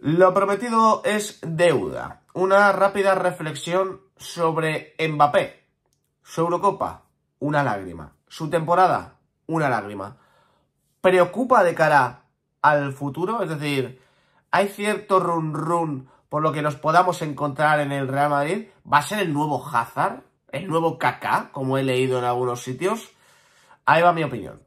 Lo prometido es deuda. Una rápida reflexión sobre Mbappé. Su Eurocopa, una lágrima. Su temporada, una lágrima. ¿Preocupa de cara al futuro? Es decir, ¿hay cierto run run por lo que nos podamos encontrar en el Real Madrid? ¿Va a ser el nuevo Hazard? ¿El nuevo Kaká? Como he leído en algunos sitios. Ahí va mi opinión.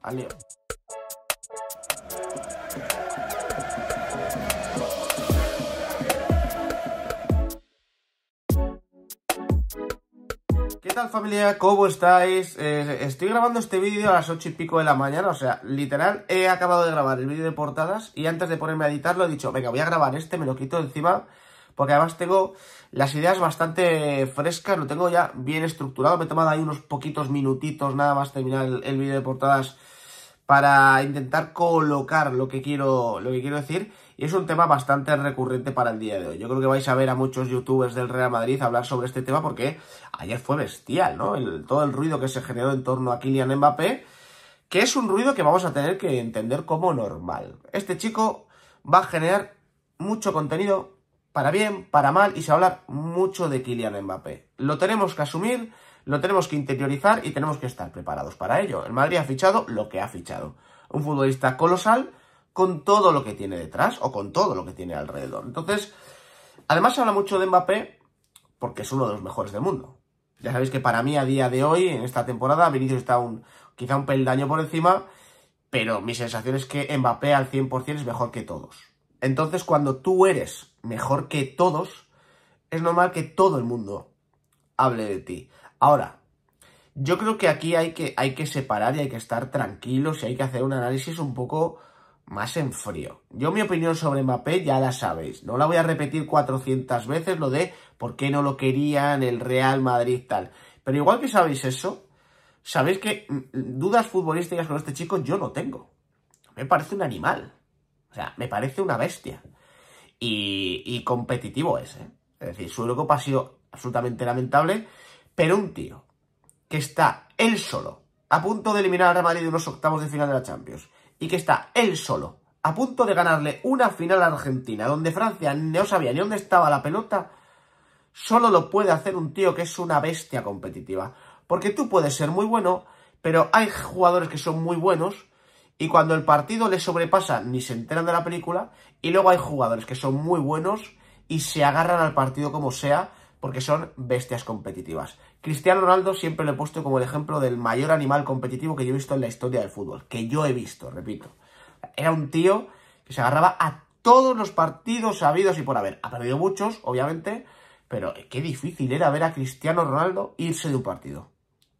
¿Qué tal familia? ¿Cómo estáis? Eh, estoy grabando este vídeo a las 8 y pico de la mañana, o sea, literal, he acabado de grabar el vídeo de portadas y antes de ponerme a editarlo he dicho, venga, voy a grabar este, me lo quito de encima, porque además tengo las ideas bastante frescas, lo tengo ya bien estructurado, me he tomado ahí unos poquitos minutitos nada más terminar el, el vídeo de portadas para intentar colocar lo que quiero, lo que quiero decir y es un tema bastante recurrente para el día de hoy. Yo creo que vais a ver a muchos youtubers del Real Madrid hablar sobre este tema porque ayer fue bestial, ¿no? todo el ruido que se generó en torno a Kylian Mbappé, que es un ruido que vamos a tener que entender como normal. Este chico va a generar mucho contenido, para bien, para mal, y se va a hablar mucho de Kylian Mbappé. Lo tenemos que asumir, lo tenemos que interiorizar y tenemos que estar preparados para ello. El Madrid ha fichado lo que ha fichado. Un futbolista colosal con todo lo que tiene detrás o con todo lo que tiene alrededor. Entonces, además se habla mucho de Mbappé porque es uno de los mejores del mundo. Ya sabéis que para mí a día de hoy, en esta temporada, Vinicius está un, quizá un peldaño por encima, pero mi sensación es que Mbappé al 100% es mejor que todos. Entonces, cuando tú eres mejor que todos, es normal que todo el mundo hable de ti. Ahora, yo creo que aquí hay que, hay que separar y hay que estar tranquilos y hay que hacer un análisis un poco más en frío. Yo mi opinión sobre Mbappé ya la sabéis. No la voy a repetir 400 veces lo de por qué no lo querían el Real Madrid tal. Pero igual que sabéis eso, sabéis que mm, mm, dudas futbolísticas con este chico yo no tengo. Me parece un animal. O sea, me parece una bestia. Y, competitivo es, ¿eh? Es decir, su Eurocopa ha sido absolutamente lamentable, pero un tío que está él solo a punto de eliminar a Real Madrid de unos octavos de final de la Champions y que está él solo a punto de ganarle una final a Argentina, donde Francia no sabía ni dónde estaba la pelota, solo lo puede hacer un tío que es una bestia competitiva. Porque tú puedes ser muy bueno, pero hay jugadores que son muy buenos y cuando el partido les sobrepasa ni se enteran de la película y luego hay jugadores que son muy buenos y se agarran al partido como sea porque son bestias competitivas. Cristiano Ronaldo siempre lo he puesto como el ejemplo del mayor animal competitivo que yo he visto en la historia del fútbol, que yo he visto, repito. Era un tío que se agarraba a todos los partidos sabidos y por haber. Ha perdido muchos, obviamente, pero qué difícil era ver a Cristiano Ronaldo irse de un partido.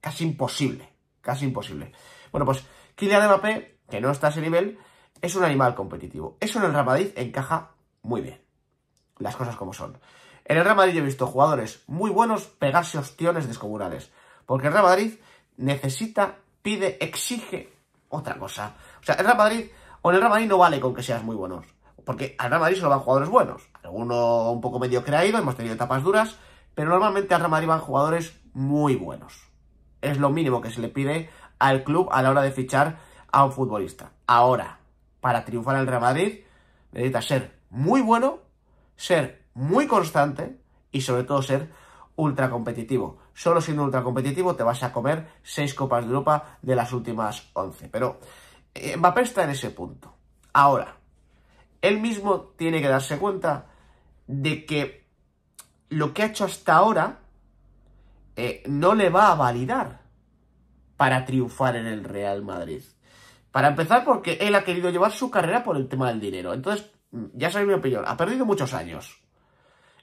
Casi imposible, casi imposible. Bueno, pues Kylian Mbappé, que no está a ese nivel, es un animal competitivo. Eso en el Ramadiz encaja muy bien. Las cosas como son. En el Real Madrid he visto jugadores muy buenos pegarse ostiones descomunales. Porque el Real Madrid necesita, pide, exige otra cosa. O sea, el Real Madrid, o en el Real Madrid no vale con que seas muy buenos. Porque al Real Madrid solo van jugadores buenos. Alguno un poco medio creído, hemos tenido etapas duras. Pero normalmente al Real Madrid van jugadores muy buenos. Es lo mínimo que se le pide al club a la hora de fichar a un futbolista. Ahora, para triunfar en el Real Madrid, necesita ser muy bueno, ser muy constante y sobre todo ser ultra competitivo. Solo siendo ultra competitivo te vas a comer 6 Copas de Europa de las últimas 11. Pero eh, Mbappé está en ese punto. Ahora, él mismo tiene que darse cuenta de que lo que ha hecho hasta ahora eh, no le va a validar para triunfar en el Real Madrid. Para empezar, porque él ha querido llevar su carrera por el tema del dinero. Entonces, ya sabéis mi opinión, ha perdido muchos años.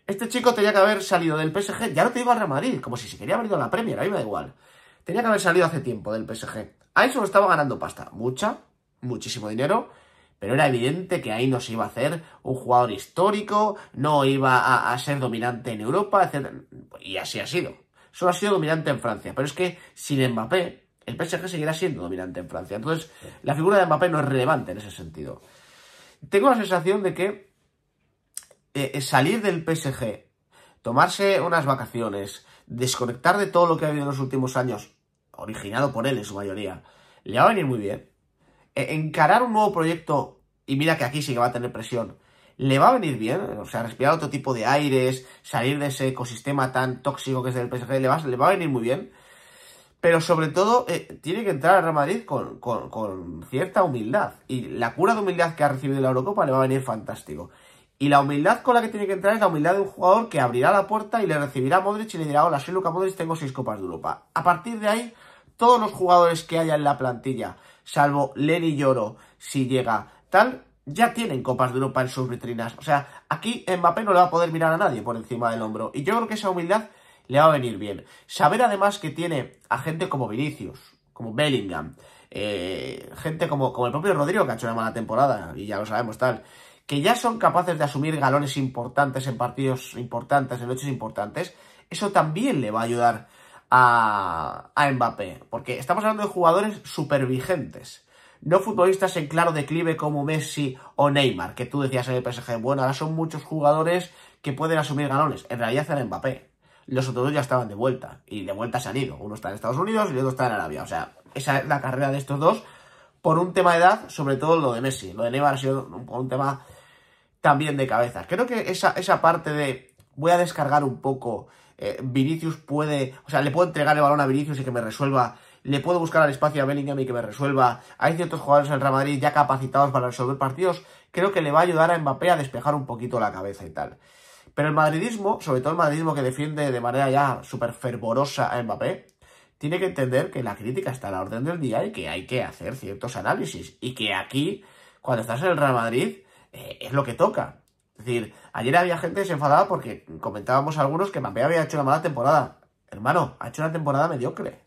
Este chico tenía que haber salido del PSG, ya no te digo al Real Madrid, como si se quería haber ido a la Premier, a mí me da igual. Tenía que haber salido hace tiempo del PSG. Ahí solo estaba ganando pasta, mucha, muchísimo dinero, pero era evidente que ahí no se iba a hacer un jugador histórico, no iba a, ser dominante en Europa, etc. Y así ha sido. Solo ha sido dominante en Francia, pero es que sin Mbappé, el PSG seguirá siendo dominante en Francia. Entonces, la figura de Mbappé no es relevante en ese sentido. Tengo la sensación de que eh, eh, salir del PSG, tomarse unas vacaciones, desconectar de todo lo que ha habido en los últimos años, originado por él en su mayoría, le va a venir muy bien. E, encarar un nuevo proyecto, y mira que aquí sí que va a tener presión, le va a venir bien, o sea, respirar otro tipo de aires, salir de ese ecosistema tan tóxico que es el PSG, le va, le va a venir muy bien. Pero sobre todo, eh, tiene que entrar a Real Madrid con, con, con, cierta humildad. Y la cura de humildad que ha recibido la Eurocopa le va a venir fantástico. Y la humildad con la que tiene que entrar es la humildad de un jugador que abrirá la puerta y le recibirá a Modric y le dirá, hola, soy Luca Modric, tengo seis copas de Europa. A partir de ahí, todos los jugadores que haya en la plantilla, salvo Lenny Lloro, si llega tal, ya tienen copas de Europa en sus vitrinas. O sea, aquí Mbappé no le va a poder mirar a nadie por encima del hombro. Y yo creo que esa humildad le va a venir bien. Saber además que tiene a gente como Vinicius, como Bellingham, eh, gente como, como el propio Rodrigo que ha hecho una mala temporada, y ya lo sabemos tal, que ya son capaces de asumir galones importantes en partidos importantes, en noches importantes, eso también le va a ayudar a, Mbappé, porque estamos hablando de jugadores supervigentes. vigentes, no futbolistas en claro declive como Messi o Neymar, que tú decías en el PSG, bueno, ahora son muchos jugadores que pueden asumir galones, en realidad era Mbappé, los otros dos ya estaban de vuelta, y de vuelta se han ido, uno está en Estados Unidos y el otro está en Arabia, o sea, esa es la carrera de estos dos, por un tema de edad, sobre todo lo de Messi, lo de Neymar ha sido un tema también de cabeza. Creo que esa, esa parte de voy a descargar un poco, eh, Vinicius puede, o sea, le puedo entregar el balón a Vinicius y que me resuelva, le puedo buscar al espacio a Bellingham y que me resuelva, hay ciertos jugadores en el Real Madrid ya capacitados para resolver partidos, creo que le va a ayudar a Mbappé a despejar un poquito la cabeza y tal. Pero el madridismo, sobre todo el madridismo que defiende de manera ya súper fervorosa a Mbappé, tiene que entender que la crítica está a la orden del día y que hay que hacer ciertos análisis. Y que aquí, cuando estás en el Real Madrid, eh, es lo que toca. Es decir, ayer había gente que se enfadaba porque comentábamos algunos que Mbappé había hecho una mala temporada. Hermano, ha hecho una temporada mediocre.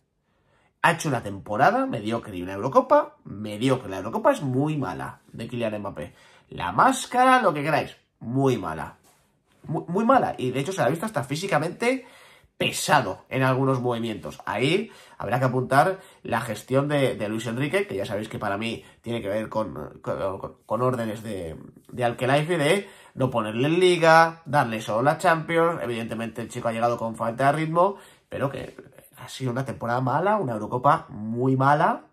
Ha hecho una temporada mediocre y una Eurocopa mediocre. La Eurocopa es muy mala de Kylian Mbappé. La máscara, lo que queráis, muy mala. Muy, muy mala. Y de hecho se la ha visto hasta físicamente pesado en algunos movimientos. Ahí habrá que apuntar la gestión de, Luis Enrique, que ya sabéis que para mí tiene que ver con, órdenes de, de de no ponerle en liga, darle solo la Champions. Evidentemente el chico ha llegado con falta de ritmo, pero que ha sido una temporada mala, una Eurocopa muy mala,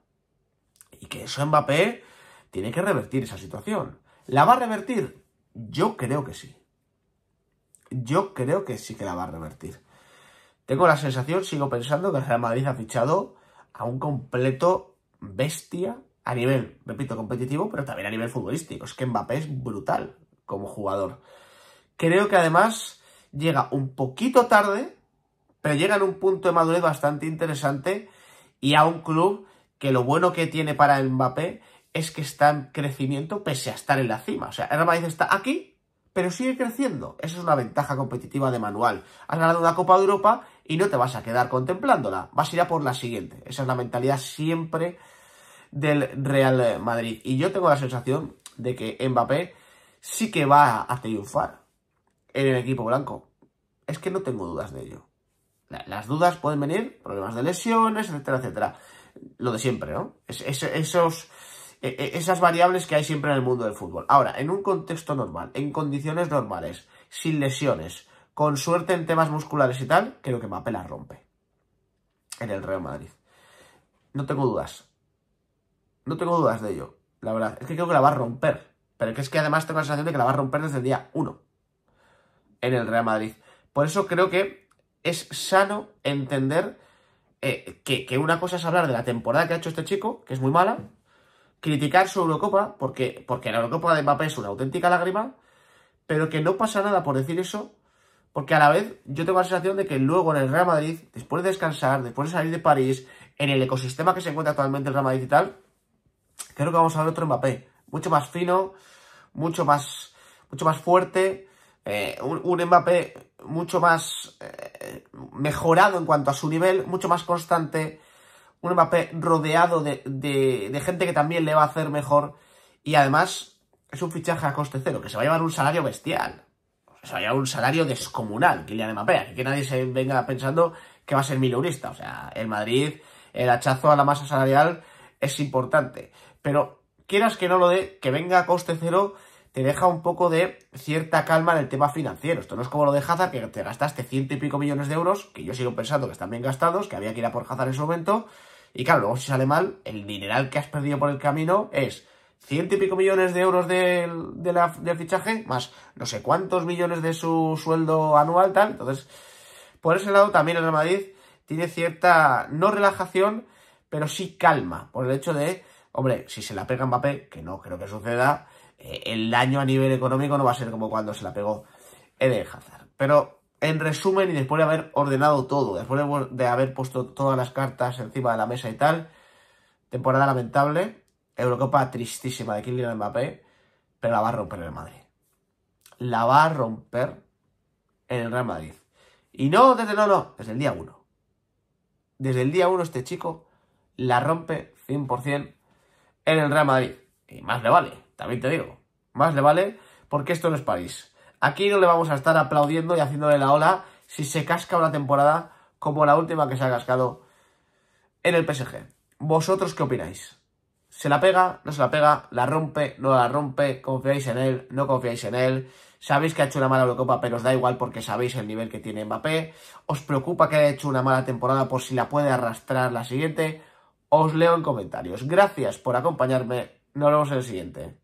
y que eso Mbappé tiene que revertir esa situación. ¿La va a revertir? Yo creo que sí. Yo creo que sí que la va a revertir. Tengo la sensación, sigo pensando, que el Real Madrid ha fichado a un completo bestia a nivel, repito, competitivo, pero también a nivel futbolístico. Es que Mbappé es brutal como jugador. Creo que además llega un poquito tarde, pero llega en un punto de madurez bastante interesante y a un club que lo bueno que tiene para Mbappé es que está en crecimiento pese a estar en la cima. O sea, el Real Madrid está aquí, pero sigue creciendo. Esa es una ventaja competitiva de manual. Han ganado una Copa de Europa y no te vas a quedar contemplándola, vas a ir a por la siguiente. Esa es la mentalidad siempre del Real Madrid. Y yo tengo la sensación de que Mbappé sí que va a triunfar en el equipo blanco. Es que no tengo dudas de ello. Las dudas pueden venir, problemas de lesiones, etcétera, etcétera. Lo de siempre, ¿no? esos, e, e, esas variables que hay siempre en el mundo del fútbol. Ahora, en un contexto normal, en condiciones normales, sin lesiones, con suerte en temas musculares y tal, creo que Mbappé la rompe en el Real Madrid. No tengo dudas. No tengo dudas de ello, la verdad. Es que creo que la va a romper. Pero es que además tengo la sensación de que la va a romper desde el día 1 en el Real Madrid. Por eso creo que es sano entender eh, que, una cosa es hablar de la temporada que ha hecho este chico, que es muy mala, criticar su Eurocopa, porque, porque la Eurocopa de Mbappé es una auténtica lágrima, pero que no pasa nada por decir eso porque a la vez yo tengo la sensación de que luego en el Real Madrid, después de descansar, después de salir de París, en el ecosistema que se encuentra actualmente el Real Madrid y tal, creo que vamos a ver otro Mbappé. Mucho más fino, mucho más, mucho más fuerte, eh, un, Mbappé mucho más eh, mejorado en cuanto a su nivel, mucho más constante, un Mbappé rodeado de, de gente que también le va a hacer mejor y además es un fichaje a coste cero, que se va a llevar un salario bestial o sea, ya un salario descomunal, Kylian Mbappé, que nadie se venga pensando que va a ser mileurista. O sea, el Madrid, el hachazo a la masa salarial es importante. Pero quieras que no lo dé, que venga a coste cero, te deja un poco de cierta calma en el tema financiero. Esto no es como lo de Hazard, que te gastaste ciento y pico millones de euros, que yo sigo pensando que están bien gastados, que había que ir a por Hazard en su momento. Y claro, luego si sale mal, el dineral que has perdido por el camino es ciento y pico millones de euros del, de fichaje, más no sé cuántos millones de su sueldo anual, tal. Entonces, por ese lado también el Real Madrid tiene cierta, no relajación, pero sí calma, por el hecho de, hombre, si se la pega Mbappé, que no creo que suceda, eh, el daño a nivel económico no va a ser como cuando se la pegó Eden Hazard. Pero, en resumen, y después de haber ordenado todo, después de haber puesto todas las cartas encima de la mesa y tal, temporada lamentable, Eurocopa tristísima de Kylian Mbappé, pero la va a romper en el Madrid. La va a romper en el Real Madrid. Y no desde no, no, desde el día 1. Desde el día 1 este chico la rompe 100% en el Real Madrid. Y más le vale, también te digo. Más le vale porque esto no es París. Aquí no le vamos a estar aplaudiendo y haciéndole la ola si se casca una temporada como la última que se ha cascado en el PSG. ¿Vosotros qué opináis? se la pega, no se la pega, la rompe, no la rompe, confiáis en él, no confiáis en él, sabéis que ha hecho una mala Eurocopa, pero os da igual porque sabéis el nivel que tiene Mbappé, os preocupa que haya hecho una mala temporada por si la puede arrastrar la siguiente, os leo en comentarios. Gracias por acompañarme, nos vemos en el siguiente.